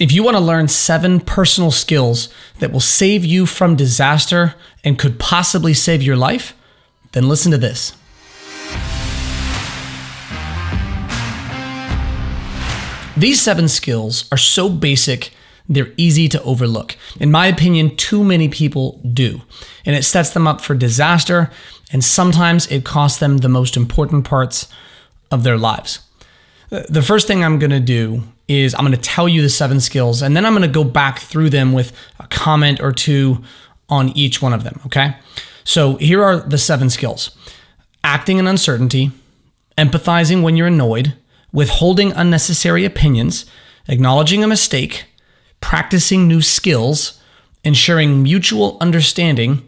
If you want to learn seven personal skills that will save you from disaster and could possibly save your life, then listen to this. These seven skills are so basic, they're easy to overlook. In my opinion, too many people do. And it sets them up for disaster, and sometimes it costs them the most important parts of their lives the first thing I'm going to do is I'm going to tell you the seven skills, and then I'm going to go back through them with a comment or two on each one of them. Okay. So here are the seven skills acting in uncertainty, empathizing when you're annoyed, withholding unnecessary opinions, acknowledging a mistake, practicing new skills, ensuring mutual understanding,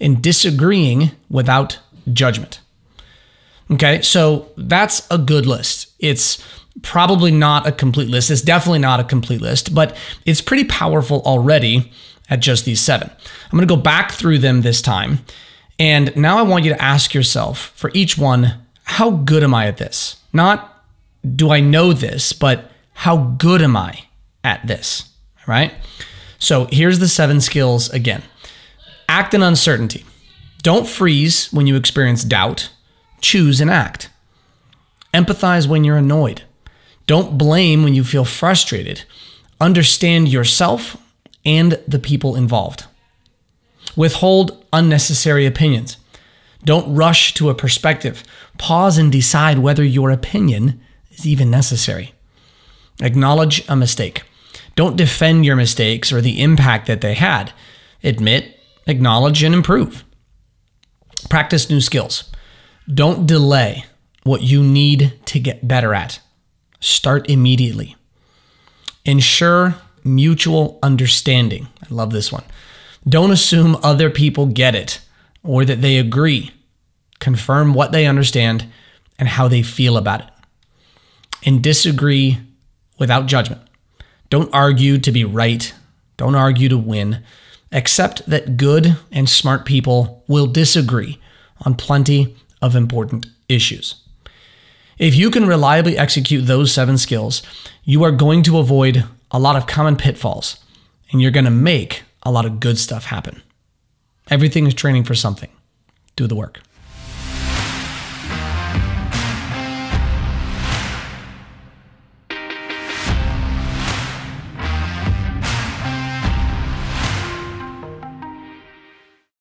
and disagreeing without judgment. Okay, so that's a good list. It's probably not a complete list. It's definitely not a complete list, but it's pretty powerful already at just these seven. I'm going to go back through them this time. And now I want you to ask yourself for each one, how good am I at this? Not do I know this, but how good am I at this? Right? So here's the seven skills again act in uncertainty. Don't freeze when you experience doubt, choose and act. Empathize when you're annoyed. Don't blame when you feel frustrated. Understand yourself and the people involved. Withhold unnecessary opinions. Don't rush to a perspective. Pause and decide whether your opinion is even necessary. Acknowledge a mistake. Don't defend your mistakes or the impact that they had. Admit, acknowledge, and improve. Practice new skills. Don't delay what you need to get better at. Start immediately. Ensure mutual understanding. I love this one. Don't assume other people get it or that they agree. Confirm what they understand and how they feel about it. And disagree without judgment. Don't argue to be right. Don't argue to win. Accept that good and smart people will disagree on plenty of important issues. If you can reliably execute those seven skills, you are going to avoid a lot of common pitfalls and you're going to make a lot of good stuff happen. Everything is training for something. Do the work.